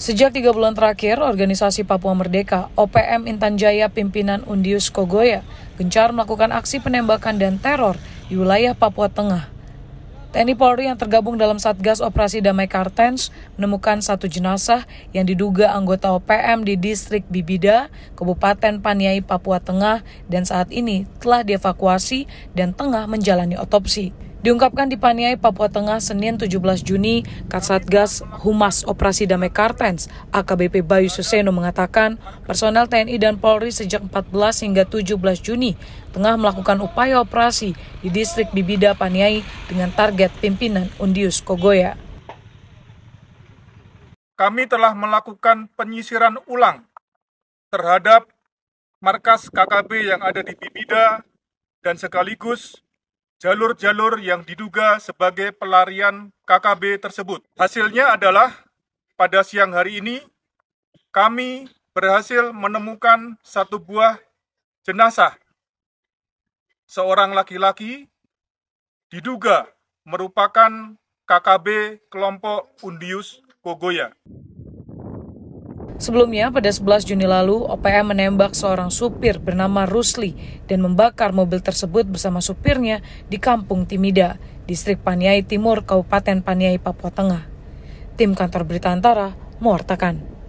Sejak tiga bulan terakhir, organisasi Papua Merdeka, OPM Intan Jaya pimpinan Undius Kogoya, gencar melakukan aksi penembakan dan teror di wilayah Papua Tengah. TNI Polri yang tergabung dalam Satgas Operasi Damai Kartens menemukan satu jenazah yang diduga anggota OPM di distrik Bibida, Kabupaten Paniai, Papua Tengah, dan saat ini telah dievakuasi dan tengah menjalani otopsi. Diungkapkan di Paniai, Papua Tengah, Senin 17 Juni, Kasatgas Humas Operasi Damai Kartens, AKBP Bayu Suseno mengatakan, personel TNI dan Polri sejak 14 hingga 17 Juni tengah melakukan upaya operasi di distrik Bibida Paniai dengan target pimpinan Undius Kogoya. Kami telah melakukan penyisiran ulang terhadap markas KKB yang ada di Bibida dan sekaligus jalur-jalur yang diduga sebagai pelarian KKB tersebut. Hasilnya adalah pada siang hari ini kami berhasil menemukan satu buah jenazah seorang laki-laki diduga merupakan KKB kelompok Undius Kogoya. Sebelumnya, pada 11 Juni lalu, OPM menembak seorang supir bernama Rusli dan membakar mobil tersebut bersama supirnya di Kampung Timida, Distrik Paniai Timur, Kabupaten Paniai, Papua Tengah. Tim Kantor Berita Antara, Muartakan.